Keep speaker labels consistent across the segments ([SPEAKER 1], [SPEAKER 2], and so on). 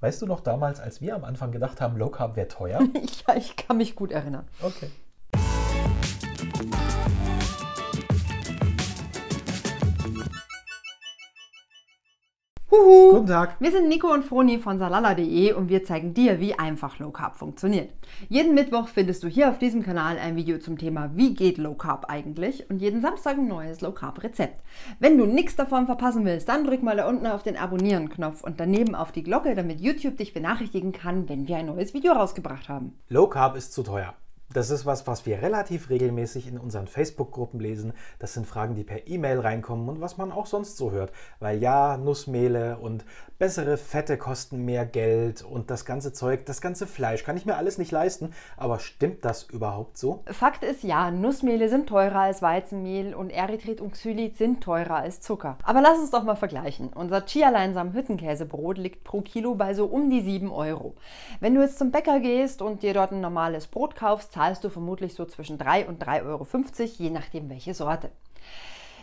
[SPEAKER 1] Weißt du noch damals, als wir am Anfang gedacht haben, Low Carb wäre teuer?
[SPEAKER 2] ja, ich kann mich gut erinnern. Okay. Huhu. Guten Tag. Wir sind Nico und Froni von salala.de und wir zeigen dir, wie einfach Low Carb funktioniert. Jeden Mittwoch findest du hier auf diesem Kanal ein Video zum Thema Wie geht Low Carb eigentlich und jeden Samstag ein neues Low Carb Rezept. Wenn du nichts davon verpassen willst, dann drück mal da unten auf den Abonnieren-Knopf und daneben auf die Glocke, damit YouTube dich benachrichtigen kann, wenn wir ein neues Video rausgebracht haben.
[SPEAKER 1] Low Carb ist zu teuer. Das ist was, was wir relativ regelmäßig in unseren Facebook-Gruppen lesen. Das sind Fragen, die per E-Mail reinkommen und was man auch sonst so hört. Weil ja, Nussmehle und bessere Fette kosten mehr Geld und das ganze Zeug, das ganze Fleisch kann ich mir alles nicht leisten. Aber stimmt das überhaupt so?
[SPEAKER 2] Fakt ist ja, Nussmehle sind teurer als Weizenmehl und Erythrit und Xylit sind teurer als Zucker. Aber lass uns doch mal vergleichen. Unser Chia-Leinsam Hüttenkäsebrot liegt pro Kilo bei so um die 7 Euro. Wenn du jetzt zum Bäcker gehst und dir dort ein normales Brot kaufst, zahlst du vermutlich so zwischen 3 und 3,50 Euro, je nachdem welche Sorte.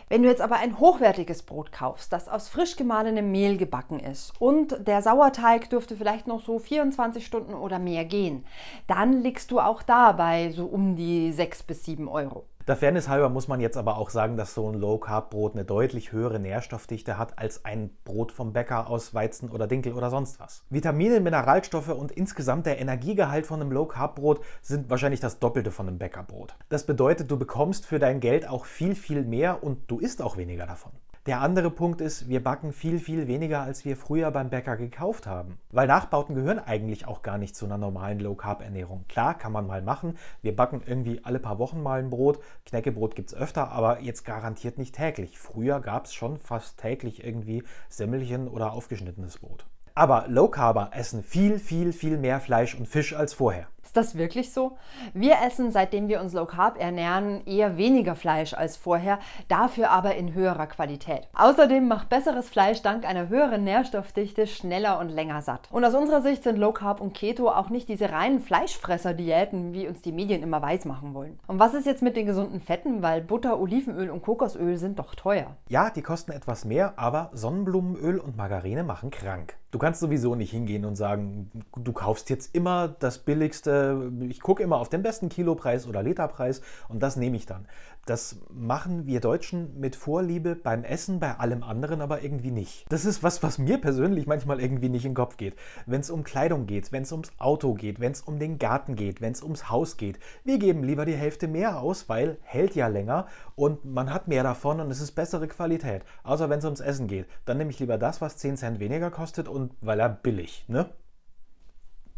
[SPEAKER 2] Wenn du jetzt aber ein hochwertiges Brot kaufst, das aus frisch gemahlenem Mehl gebacken ist und der Sauerteig dürfte vielleicht noch so 24 Stunden oder mehr gehen, dann liegst du auch dabei so um die 6 bis 7 Euro.
[SPEAKER 1] Der Fairness halber muss man jetzt aber auch sagen, dass so ein Low-Carb-Brot eine deutlich höhere Nährstoffdichte hat als ein Brot vom Bäcker aus Weizen oder Dinkel oder sonst was. Vitamine, Mineralstoffe und insgesamt der Energiegehalt von einem Low-Carb-Brot sind wahrscheinlich das Doppelte von einem Bäckerbrot. Das bedeutet, du bekommst für dein Geld auch viel, viel mehr und du isst auch weniger davon. Der andere Punkt ist, wir backen viel, viel weniger, als wir früher beim Bäcker gekauft haben. Weil Nachbauten gehören eigentlich auch gar nicht zu einer normalen Low-Carb-Ernährung. Klar, kann man mal machen. Wir backen irgendwie alle paar Wochen mal ein Brot. Knäckebrot gibt es öfter, aber jetzt garantiert nicht täglich. Früher gab es schon fast täglich irgendwie Semmelchen oder aufgeschnittenes Brot. Aber Low-Carber essen viel, viel, viel mehr Fleisch und Fisch als vorher
[SPEAKER 2] das wirklich so? Wir essen, seitdem wir uns Low Carb ernähren, eher weniger Fleisch als vorher, dafür aber in höherer Qualität. Außerdem macht besseres Fleisch dank einer höheren Nährstoffdichte schneller und länger satt. Und aus unserer Sicht sind Low Carb und Keto auch nicht diese reinen Fleischfresser-Diäten, wie uns die Medien immer weismachen wollen. Und was ist jetzt mit den gesunden Fetten? Weil Butter, Olivenöl und Kokosöl sind doch teuer.
[SPEAKER 1] Ja, die kosten etwas mehr, aber Sonnenblumenöl und Margarine machen krank. Du kannst sowieso nicht hingehen und sagen, du kaufst jetzt immer das billigste, ich gucke immer auf den besten Kilopreis oder Literpreis und das nehme ich dann. Das machen wir Deutschen mit Vorliebe beim Essen, bei allem anderen aber irgendwie nicht. Das ist was, was mir persönlich manchmal irgendwie nicht in den Kopf geht. Wenn es um Kleidung geht, wenn es ums Auto geht, wenn es um den Garten geht, wenn es ums Haus geht. Wir geben lieber die Hälfte mehr aus, weil hält ja länger und man hat mehr davon und es ist bessere Qualität. Außer wenn es ums Essen geht. Dann nehme ich lieber das, was 10 Cent weniger kostet und weil er billig, ne?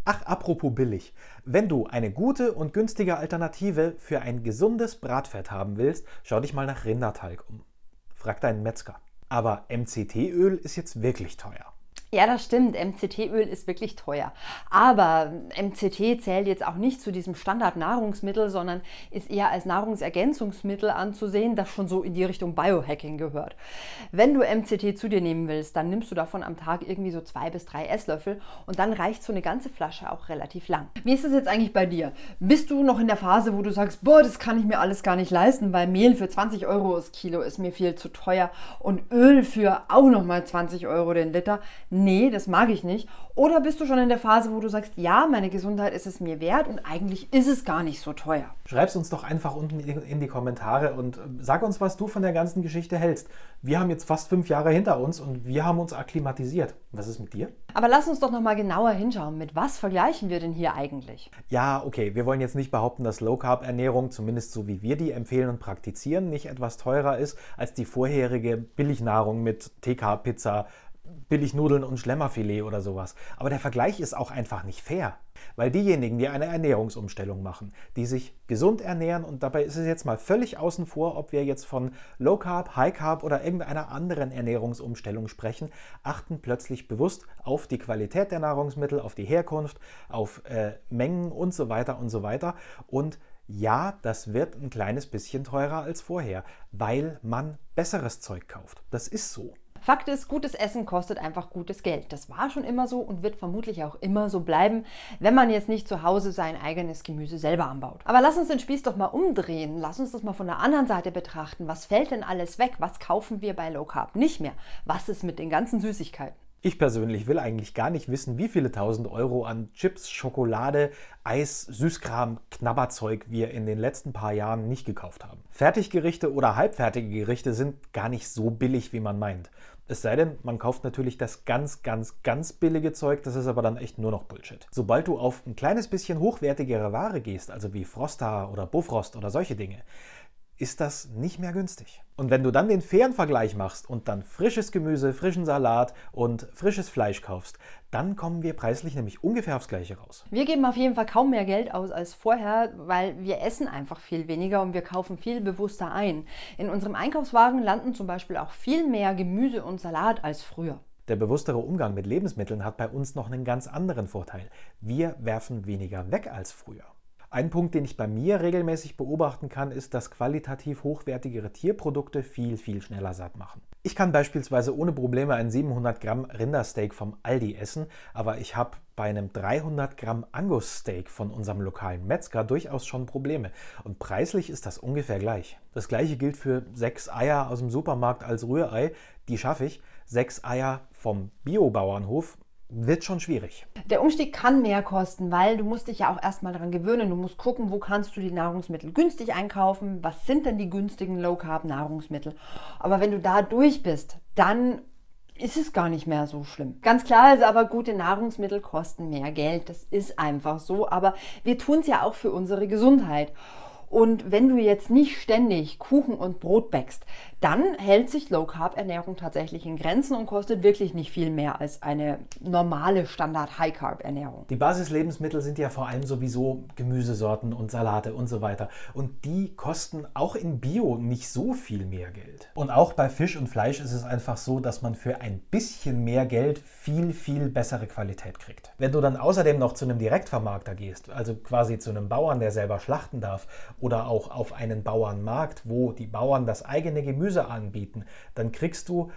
[SPEAKER 1] Ach, apropos billig. Wenn du eine gute und günstige Alternative für ein gesundes Bratfett haben willst, schau dich mal nach Rindertalg um. Frag deinen Metzger. Aber MCT-Öl ist jetzt wirklich teuer.
[SPEAKER 2] Ja, das stimmt. MCT-Öl ist wirklich teuer. Aber MCT zählt jetzt auch nicht zu diesem Standard-Nahrungsmittel, sondern ist eher als Nahrungsergänzungsmittel anzusehen, das schon so in die Richtung Biohacking gehört. Wenn du MCT zu dir nehmen willst, dann nimmst du davon am Tag irgendwie so zwei bis drei Esslöffel und dann reicht so eine ganze Flasche auch relativ lang. Wie ist es jetzt eigentlich bei dir? Bist du noch in der Phase, wo du sagst, boah, das kann ich mir alles gar nicht leisten, weil Mehl für 20 Euro das Kilo ist mir viel zu teuer und Öl für auch nochmal 20 Euro den Liter? nee, das mag ich nicht? Oder bist du schon in der Phase, wo du sagst, ja, meine Gesundheit ist es mir wert und eigentlich ist es gar nicht so teuer?
[SPEAKER 1] Schreib es uns doch einfach unten in die Kommentare und äh, sag uns, was du von der ganzen Geschichte hältst. Wir haben jetzt fast fünf Jahre hinter uns und wir haben uns akklimatisiert. Was ist mit dir?
[SPEAKER 2] Aber lass uns doch nochmal genauer hinschauen. Mit was vergleichen wir denn hier eigentlich?
[SPEAKER 1] Ja, okay, wir wollen jetzt nicht behaupten, dass Low Carb Ernährung, zumindest so wie wir die empfehlen und praktizieren, nicht etwas teurer ist als die vorherige Billignahrung mit TK-Pizza, Billignudeln und Schlemmerfilet oder sowas. Aber der Vergleich ist auch einfach nicht fair. Weil diejenigen, die eine Ernährungsumstellung machen, die sich gesund ernähren und dabei ist es jetzt mal völlig außen vor, ob wir jetzt von Low Carb, High Carb oder irgendeiner anderen Ernährungsumstellung sprechen, achten plötzlich bewusst auf die Qualität der Nahrungsmittel, auf die Herkunft, auf äh, Mengen und so weiter und so weiter und ja, das wird ein kleines bisschen teurer als vorher, weil man besseres Zeug kauft. Das ist so.
[SPEAKER 2] Fakt ist, gutes Essen kostet einfach gutes Geld. Das war schon immer so und wird vermutlich auch immer so bleiben, wenn man jetzt nicht zu Hause sein eigenes Gemüse selber anbaut. Aber lass uns den Spieß doch mal umdrehen. Lass uns das mal von der anderen Seite betrachten. Was fällt denn alles weg? Was kaufen wir bei Low Carb nicht mehr? Was ist mit den ganzen Süßigkeiten?
[SPEAKER 1] Ich persönlich will eigentlich gar nicht wissen, wie viele tausend Euro an Chips, Schokolade, Eis, Süßkram, Knabberzeug wir in den letzten paar Jahren nicht gekauft haben. Fertiggerichte oder halbfertige Gerichte sind gar nicht so billig, wie man meint. Es sei denn, man kauft natürlich das ganz, ganz, ganz billige Zeug, das ist aber dann echt nur noch Bullshit. Sobald du auf ein kleines bisschen hochwertigere Ware gehst, also wie Frosta oder Bofrost oder solche Dinge, ist das nicht mehr günstig. Und wenn du dann den fairen Vergleich machst und dann frisches Gemüse, frischen Salat und frisches Fleisch kaufst, dann kommen wir preislich nämlich ungefähr aufs Gleiche raus.
[SPEAKER 2] Wir geben auf jeden Fall kaum mehr Geld aus als vorher, weil wir essen einfach viel weniger und wir kaufen viel bewusster ein. In unserem Einkaufswagen landen zum Beispiel auch viel mehr Gemüse und Salat als früher.
[SPEAKER 1] Der bewusstere Umgang mit Lebensmitteln hat bei uns noch einen ganz anderen Vorteil. Wir werfen weniger weg als früher. Ein Punkt, den ich bei mir regelmäßig beobachten kann, ist, dass qualitativ hochwertigere Tierprodukte viel, viel schneller satt machen. Ich kann beispielsweise ohne Probleme ein 700 Gramm Rindersteak vom Aldi essen, aber ich habe bei einem 300 Gramm Angus-Steak von unserem lokalen Metzger durchaus schon Probleme. Und preislich ist das ungefähr gleich. Das gleiche gilt für sechs Eier aus dem Supermarkt als Rührei, die schaffe ich. Sechs Eier vom Biobauernhof wird schon schwierig.
[SPEAKER 2] Der Umstieg kann mehr kosten, weil du musst dich ja auch erstmal daran gewöhnen. Du musst gucken, wo kannst du die Nahrungsmittel günstig einkaufen, was sind denn die günstigen Low-Carb-Nahrungsmittel. Aber wenn du da durch bist, dann ist es gar nicht mehr so schlimm. Ganz klar ist aber, gute Nahrungsmittel kosten mehr Geld. Das ist einfach so. Aber wir tun es ja auch für unsere Gesundheit. Und wenn du jetzt nicht ständig Kuchen und Brot backst, dann hält sich Low Carb Ernährung tatsächlich in Grenzen und kostet wirklich nicht viel mehr als eine normale Standard High Carb Ernährung.
[SPEAKER 1] Die Basislebensmittel sind ja vor allem sowieso Gemüsesorten und Salate und so weiter. Und die kosten auch in Bio nicht so viel mehr Geld. Und auch bei Fisch und Fleisch ist es einfach so, dass man für ein bisschen mehr Geld viel, viel bessere Qualität kriegt. Wenn du dann außerdem noch zu einem Direktvermarkter gehst, also quasi zu einem Bauern, der selber schlachten darf oder auch auf einen Bauernmarkt, wo die Bauern das eigene Gemüse anbieten, dann kriegst du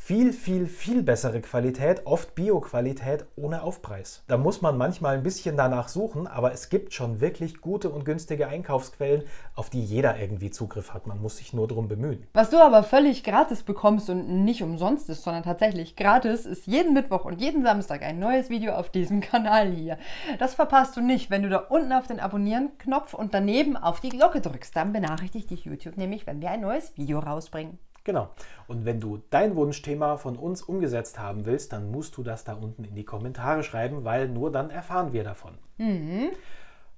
[SPEAKER 1] viel, viel, viel bessere Qualität, oft Bio-Qualität ohne Aufpreis. Da muss man manchmal ein bisschen danach suchen, aber es gibt schon wirklich gute und günstige Einkaufsquellen, auf die jeder irgendwie Zugriff hat. Man muss sich nur darum bemühen.
[SPEAKER 2] Was du aber völlig gratis bekommst und nicht umsonst ist, sondern tatsächlich gratis, ist jeden Mittwoch und jeden Samstag ein neues Video auf diesem Kanal hier. Das verpasst du nicht, wenn du da unten auf den Abonnieren-Knopf und daneben auf die Glocke drückst. Dann benachrichtigt dich YouTube nämlich, wenn wir ein neues
[SPEAKER 1] Video rausbringen. Genau. Und wenn du dein Wunschthema von uns umgesetzt haben willst, dann musst du das da unten in die Kommentare schreiben, weil nur dann erfahren wir davon. Mhm.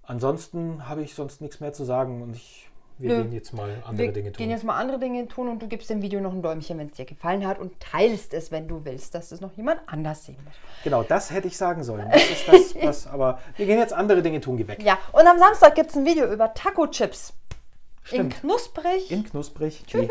[SPEAKER 1] Ansonsten habe ich sonst nichts mehr zu sagen und ich, wir Nö. gehen jetzt mal andere wir Dinge tun. Wir gehen jetzt
[SPEAKER 2] mal andere Dinge tun und du gibst dem Video noch ein Däumchen, wenn es dir gefallen hat und teilst es, wenn du willst, dass es noch jemand anders sehen muss.
[SPEAKER 1] Genau, das hätte ich sagen sollen. Das ist das, was, aber wir gehen jetzt andere Dinge tun, geh weg.
[SPEAKER 2] Ja, und am Samstag gibt es ein Video über Taco-Chips.
[SPEAKER 1] In knusprig. In knusprig. Tschüss.